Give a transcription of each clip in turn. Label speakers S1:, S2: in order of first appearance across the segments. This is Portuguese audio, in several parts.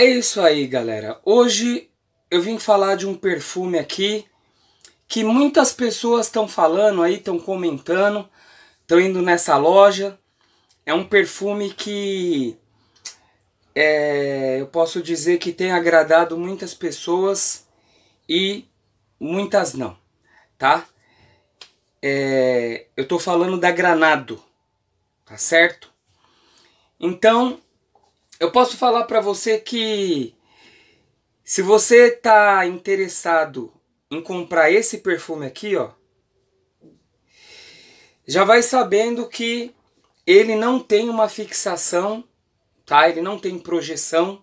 S1: É isso aí, galera. Hoje eu vim falar de um perfume aqui que muitas pessoas estão falando aí, estão comentando, estão indo nessa loja. É um perfume que é, eu posso dizer que tem agradado muitas pessoas e muitas não, tá? É, eu tô falando da Granado, tá certo? Então, eu posso falar para você que se você está interessado em comprar esse perfume aqui, ó, já vai sabendo que ele não tem uma fixação, tá? Ele não tem projeção.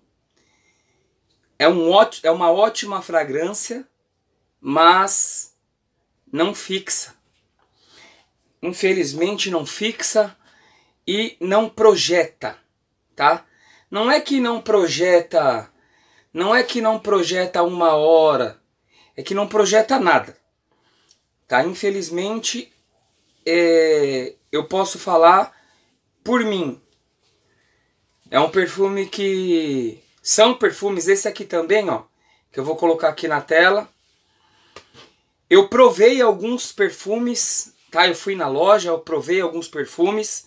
S1: É, um ótimo, é uma ótima fragrância, mas não fixa. Infelizmente não fixa e não projeta, tá? Não é que não projeta, não é que não projeta uma hora, é que não projeta nada. Tá? Infelizmente, é, eu posso falar por mim. É um perfume que são perfumes esse aqui também, ó, que eu vou colocar aqui na tela. Eu provei alguns perfumes, tá? Eu fui na loja, eu provei alguns perfumes.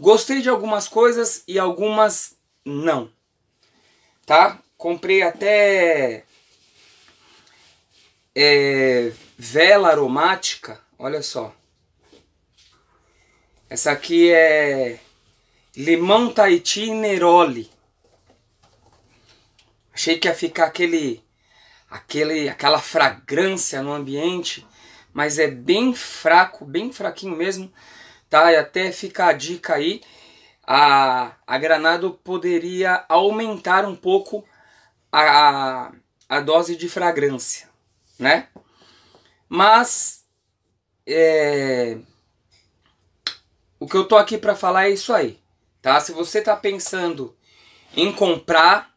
S1: Gostei de algumas coisas e algumas não. Tá? Comprei até é, vela aromática. Olha só. Essa aqui é limão Tahiti Neroli. Achei que ia ficar aquele, aquele, aquela fragrância no ambiente, mas é bem fraco, bem fraquinho mesmo, tá? E até fica a dica aí a, a Granado poderia aumentar um pouco a, a dose de fragrância, né? Mas é, o que eu tô aqui para falar é isso aí, tá? Se você tá pensando em comprar,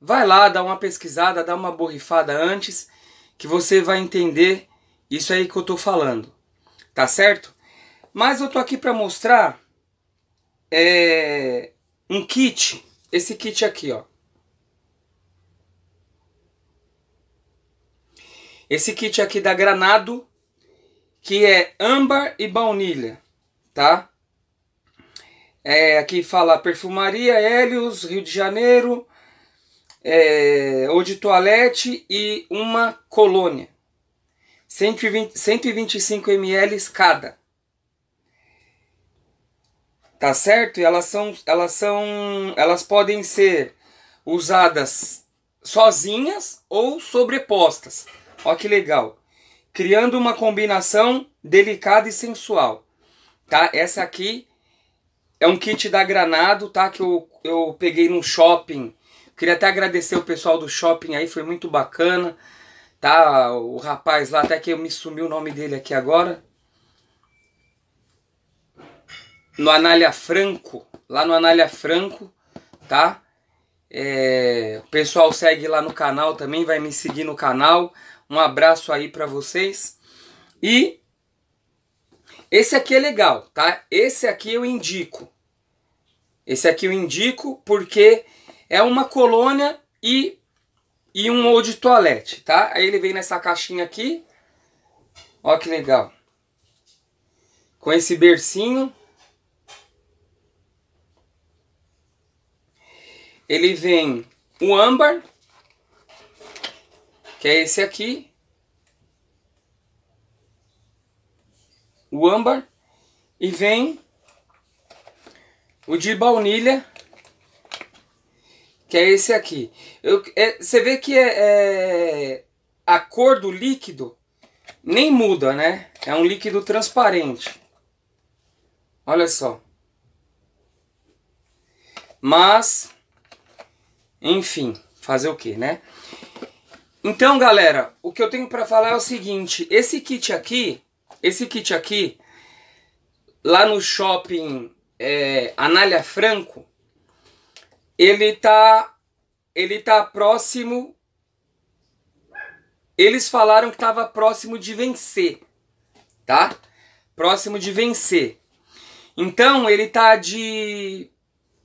S1: vai lá, dá uma pesquisada, dá uma borrifada antes, que você vai entender isso aí que eu tô falando, tá certo? Mas eu tô aqui para mostrar é, um kit. Esse kit aqui, ó. Esse kit aqui da Granado, que é âmbar e baunilha, tá? É, aqui fala perfumaria, Hélios, Rio de Janeiro, é, ou de toalete e uma colônia. 120, 125 ml cada tá certo? E elas são, elas são, elas podem ser usadas sozinhas ou sobrepostas. Ó que legal. Criando uma combinação delicada e sensual. Tá? Essa aqui é um kit da Granado, tá? Que eu, eu peguei no shopping. Queria até agradecer o pessoal do shopping aí, foi muito bacana. Tá? O rapaz lá, até que eu me sumiu o nome dele aqui agora no Anália Franco, lá no Anália Franco, tá? É, o pessoal segue lá no canal também, vai me seguir no canal. Um abraço aí para vocês. E esse aqui é legal, tá? Esse aqui eu indico. Esse aqui eu indico porque é uma colônia e, e um ou de toalete, tá? Aí ele vem nessa caixinha aqui. Ó que legal. Com esse bercinho. ele vem o âmbar, que é esse aqui. O âmbar. E vem o de baunilha, que é esse aqui. Eu, é, você vê que é, é, a cor do líquido nem muda, né? É um líquido transparente. Olha só. Mas enfim, fazer o que, né? Então, galera, o que eu tenho para falar é o seguinte: esse kit aqui, esse kit aqui, lá no shopping é, Anália Franco, ele tá, ele tá próximo. Eles falaram que tava próximo de vencer, tá? Próximo de vencer. Então ele tá de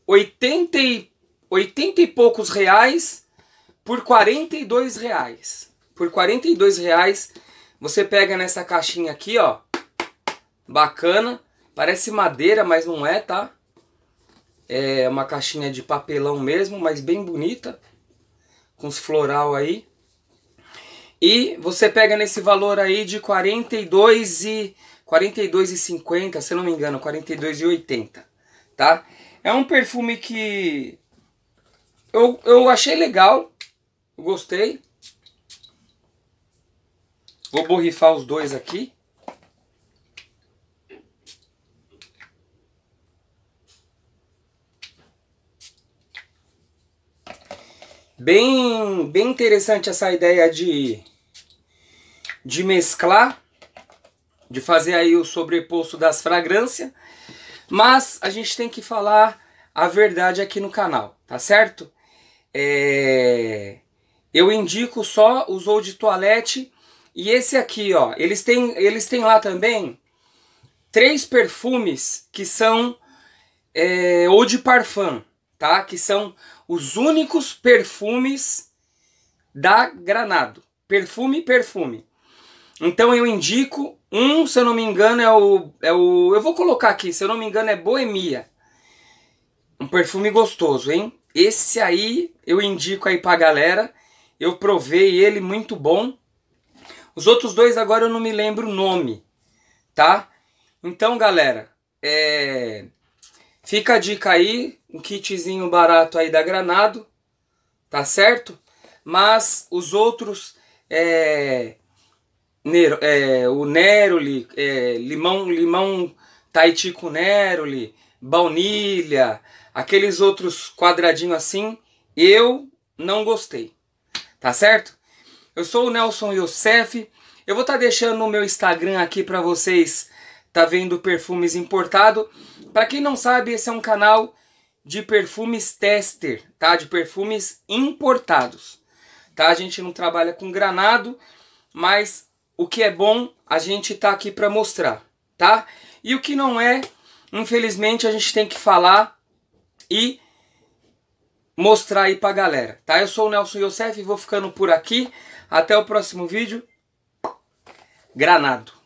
S1: 80 e 80 e poucos reais por 42 reais. Por 42 reais você pega nessa caixinha aqui, ó. Bacana. Parece madeira, mas não é, tá? É uma caixinha de papelão mesmo, mas bem bonita. Com os floral aí. E você pega nesse valor aí de 42 e 42,50, se não me engano, 42,80, tá? É um perfume que eu, eu achei legal. Gostei. Vou borrifar os dois aqui. Bem, bem interessante essa ideia de, de mesclar, de fazer aí o sobreposto das fragrâncias. Mas a gente tem que falar a verdade aqui no canal, tá certo? É, eu indico só os ou de toilette e esse aqui, ó. Eles têm, eles têm lá também três perfumes que são é, ou de parfum, tá? Que são os únicos perfumes da Granado. Perfume, perfume. Então eu indico um, se eu não me engano, é o, é o. Eu vou colocar aqui, se eu não me engano, é Boemia. Um perfume gostoso, hein? Esse aí eu indico aí pra galera. Eu provei ele, muito bom. Os outros dois agora eu não me lembro o nome, tá? Então, galera, é... fica a dica aí, um kitzinho barato aí da Granado, tá certo? Mas os outros, é... Nero, é... o Neroli, é... limão, limão Taiti com Neroli, baunilha, aqueles outros quadradinhos assim, eu não gostei. Tá certo? Eu sou o Nelson Youssef. Eu vou estar tá deixando o meu Instagram aqui para vocês tá vendo perfumes importado. Para quem não sabe, esse é um canal de perfumes tester, tá? De perfumes importados. Tá? A gente não trabalha com granado, mas o que é bom, a gente tá aqui para mostrar, tá? E o que não é, infelizmente a gente tem que falar e mostrar aí pra galera, tá? Eu sou o Nelson Youssef e vou ficando por aqui. Até o próximo vídeo. Granado.